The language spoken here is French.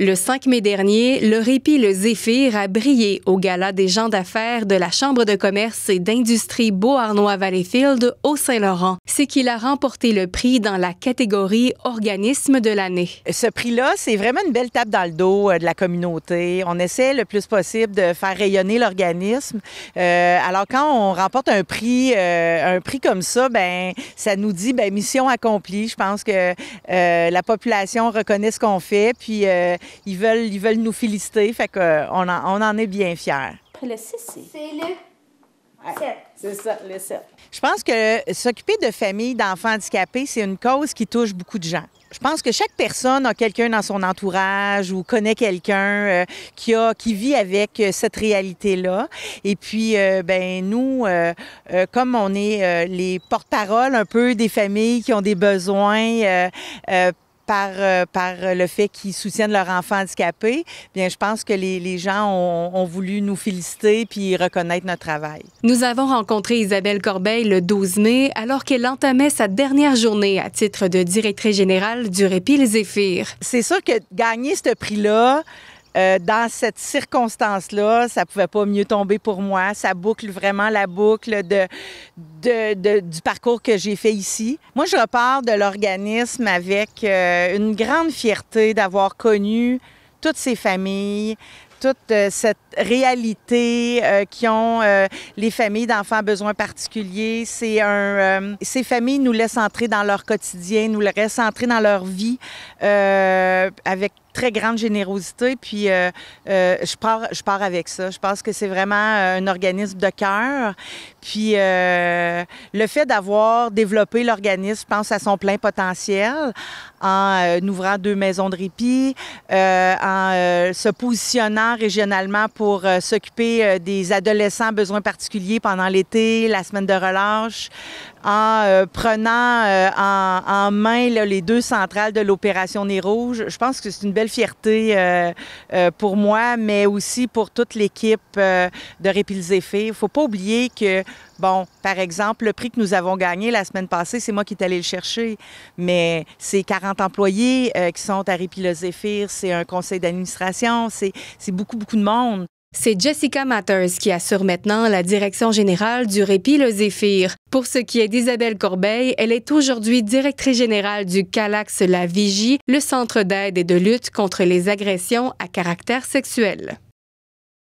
Le 5 mai dernier, le répit Le Zéphyr a brillé au gala des gens d'affaires de la Chambre de commerce et d'industrie Beauharnois-Valleyfield au Saint-Laurent. C'est qu'il a remporté le prix dans la catégorie Organisme de l'année. Ce prix-là, c'est vraiment une belle tape dans le dos euh, de la communauté. On essaie le plus possible de faire rayonner l'organisme. Euh, alors quand on remporte un prix, euh, un prix comme ça, ben ça nous dit ben, mission accomplie. Je pense que la population reconnaît ce qu'on fait, puis ils veulent, ils veulent nous féliciter. Fait qu'on en, on en est bien fiers. Le 6, c'est le c'est ça, le 7. Je pense que s'occuper de familles d'enfants handicapés, c'est une cause qui touche beaucoup de gens. Je pense que chaque personne a quelqu'un dans son entourage ou connaît quelqu'un euh, qui a qui vit avec euh, cette réalité-là. Et puis, euh, ben nous, comme on est les porte-parole un peu des familles qui ont des besoins par, euh, euh, le fait qu'ils soutiennent leurs enfants handicapés, bien, je pense que les, gens ont, voulu nous féliciter puis reconnaître notre travail. Nous avons rencontré Isabelle Corbeil le 12 mai, alors qu'elle entamait sa dernière journée à titre de directrice générale du Répil Les C'est sûr que gagner ce prix-là, euh, dans cette circonstance-là, ça pouvait pas mieux tomber pour moi. Ça boucle vraiment la boucle de, du parcours que j'ai fait ici. Moi, je repars de l'organisme avec euh, une grande fierté d'avoir connu toutes ces familles, toute euh, cette réalité qui ont les familles d'enfants à besoins particuliers. C'est un, ces familles nous laissent entrer dans leur quotidien, nous laissent entrer dans leur vie avec très grande générosité. Puis euh, euh, je, pars, je pars avec ça. Je pense que c'est vraiment euh, un organisme de cœur. Puis le fait d'avoir développé l'organisme, je pense à son plein potentiel en ouvrant deux maisons de répit, en se positionnant régionalement pour s'occuper des adolescents besoins particuliers pendant l'été, la semaine de relâche, en euh, prenant euh, en, main les deux centrales de l'opération Nez Rouge. Je pense que c'est une belle fierté euh, pour moi, mais aussi pour toute l'équipe de Répil-Zéphir. Il ne faut pas oublier que, bon, par exemple, le prix que nous avons gagné la semaine passée, c'est moi qui est allé le chercher, mais c'est 40 employés qui sont à répil zéphyr, c'est un conseil d'administration, c'est beaucoup, beaucoup de monde. C'est Jessica Matters qui assure maintenant la direction générale du Répit Le Zéphyr. Pour ce qui est d'Isabelle Corbeil, elle est aujourd'hui directrice générale du CALAX La Vigie, le centre d'aide et de lutte contre les agressions à caractère sexuel.